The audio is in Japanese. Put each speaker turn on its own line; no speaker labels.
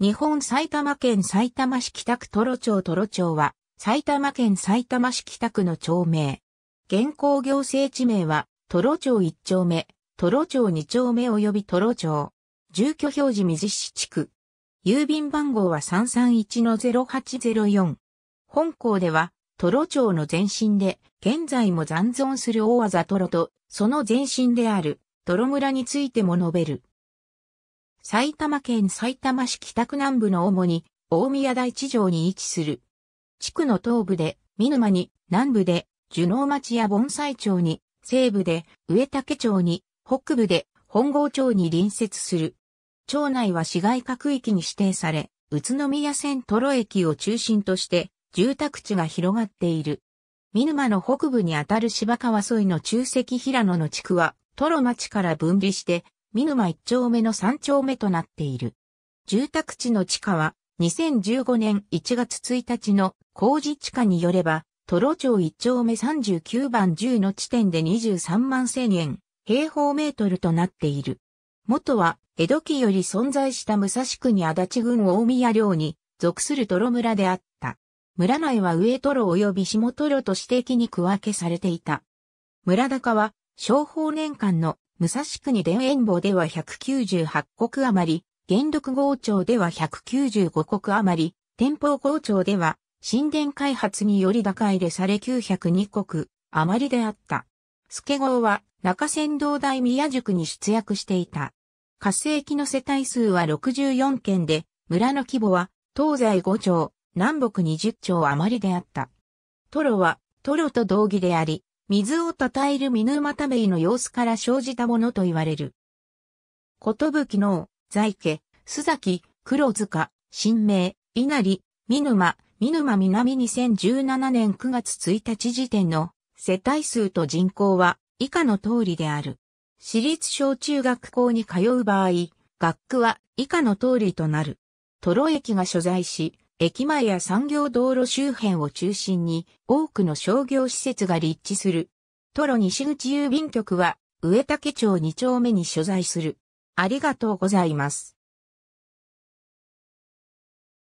日本埼玉県埼玉市北区トロ町トロ町は、埼玉県埼玉市北区の町名。現行行政地名は、トロ町1丁目、トロ町2丁目及びトロ町。住居表示水市地区。郵便番号は331-0804。本校では、トロ町の前身で、現在も残存する大技トロと、その前身である、トロ村についても述べる。埼玉県埼玉市北区南部の主に大宮台地上に位置する。地区の東部で見沼に、南部で樹能町や盆栽町に、西部で上竹町に、北部で本郷町に隣接する。町内は市街化区域に指定され、宇都宮線トロ駅を中心として住宅地が広がっている。見沼の北部にあたる芝川沿いの中石平野の地区は、トロ町から分離して見沼一丁目の三丁目となっている。住宅地の地下は、2015年1月1日の工事地下によれば、トロ町一丁目39番10の地点で23万千円、平方メートルとなっている。元は、江戸期より存在した武蔵区に足立郡大宮領に属するトロ村であった。村内は上トロ及び下トロと指摘に区分けされていた。村高は、商法年間の武蔵国田園坊では198国余り、元禄号町では195国余り、天保号町では神殿開発により打開でされ902国余りであった。助号は中山道大宮宿に出役していた。活性期の世帯数は64件で、村の規模は東西5町、南北20町余りであった。トロはトロと同義であり、水を称える見沼ためいの様子から生じたものと言われる。ことぶきのう、在家、須崎、黒塚、新名、稲荷、見沼、見沼南2017年9月1日時点の世帯数と人口は以下の通りである。私立小中学校に通う場合、学区は以下の通りとなる。トロ駅が所在し、駅前や産業道路周辺を中心に多くの商業施設が立地する。トロ西口郵便局は、上竹町2丁目に所在する。ありがとうございます。